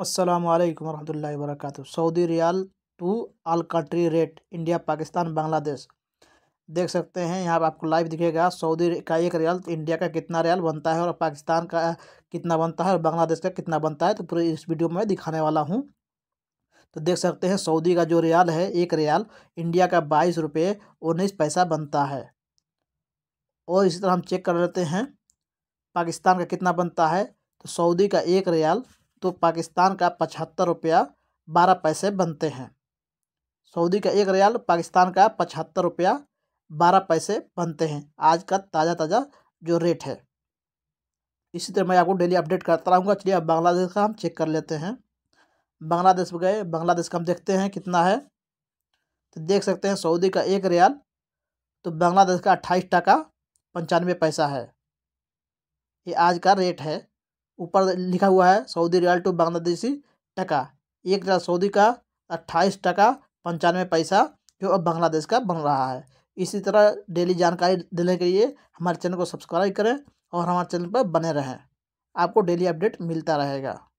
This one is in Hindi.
असलम वरहमल वर्क Saudi riyal to all country rate India Pakistan Bangladesh देख सकते हैं यहाँ पर आपको लाइव दिखेगा सऊदी का एक रियाल तो इंडिया का कितना रियाल बनता है और पाकिस्तान का कितना बनता है और बांग्लादेश का कितना बनता है तो पूरे इस वीडियो में दिखाने वाला हूँ तो देख सकते हैं सऊदी का जो रियाल है एक रियाल इंडिया का बाईस रुपये उन्नीस पैसा बनता है और इसी तरह हम चेक कर लेते हैं पाकिस्तान का कितना बनता है तो सऊदी का एक रियाल तो पाकिस्तान का पचहत्तर रुपया बारह पैसे बनते हैं सऊदी का एक रियाल पाकिस्तान का पचहत्तर रुपया बारह पैसे बनते हैं आज का ताज़ा ताज़ा जो रेट है इसी तरह मैं आपको डेली अपडेट करता रहूँगा चलिए अब बांग्लादेश का हम चेक कर लेते हैं बांग्लादेश गए बांग्लादेश का हम देखते हैं कितना है तो देख सकते हैं सऊदी का एक रियाल तो बांग्लादेश का अट्ठाईस टका पंचानवे पैसा है ये आज का रेट है ऊपर लिखा हुआ है सऊदी रियाल टू बांग्लादेशी टका एक रियाल सऊदी का अट्ठाईस टका पंचानवे पैसा जो अब बांग्लादेश का बन रहा है इसी तरह डेली जानकारी देने के लिए हमारे चैनल को सब्सक्राइब करें और हमारे चैनल पर बने रहें आपको डेली अपडेट मिलता रहेगा